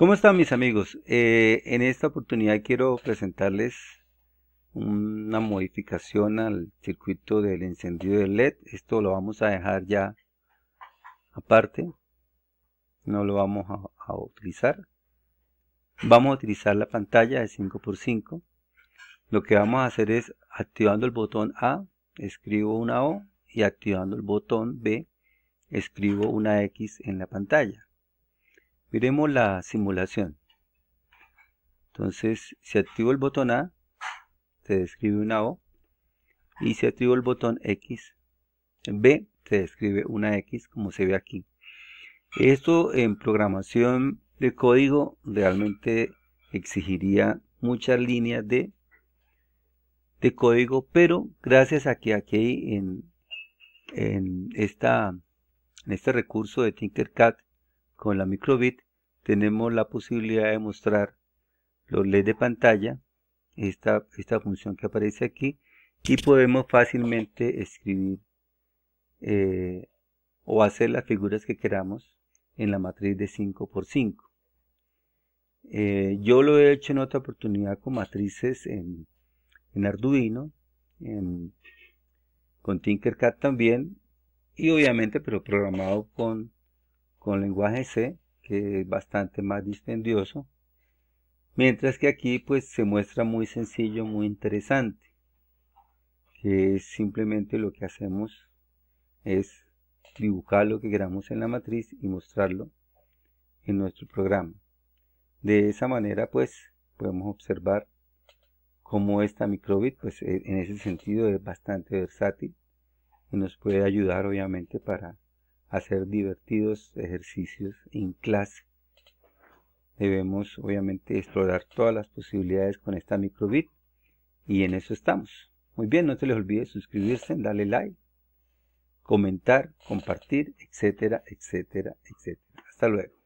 ¿Cómo están mis amigos? Eh, en esta oportunidad quiero presentarles una modificación al circuito del encendido del LED. Esto lo vamos a dejar ya aparte. No lo vamos a, a utilizar. Vamos a utilizar la pantalla de 5x5. Lo que vamos a hacer es activando el botón A, escribo una O y activando el botón B, escribo una X en la pantalla. Miremos la simulación. Entonces, si activo el botón A, se describe una O. Y si activo el botón X, B, se describe una X, como se ve aquí. Esto en programación de código realmente exigiría muchas líneas de, de código, pero gracias a que aquí en, en, esta, en este recurso de Tinkercad con la microbit tenemos la posibilidad de mostrar los LEDs de pantalla, esta, esta función que aparece aquí, y podemos fácilmente escribir eh, o hacer las figuras que queramos en la matriz de 5x5. Eh, yo lo he hecho en otra oportunidad con matrices en, en Arduino, en, con Tinkercad también, y obviamente pero programado con con lenguaje C, que es bastante más distendioso, mientras que aquí pues se muestra muy sencillo, muy interesante, que es simplemente lo que hacemos es dibujar lo que queramos en la matriz y mostrarlo en nuestro programa. De esa manera pues podemos observar cómo esta microbit pues e, en ese sentido es bastante versátil y nos puede ayudar obviamente para hacer divertidos ejercicios en clase. Debemos obviamente explorar todas las posibilidades con esta microbit y en eso estamos. Muy bien, no se les olvide suscribirse, darle like, comentar, compartir, etcétera, etcétera, etcétera. Hasta luego.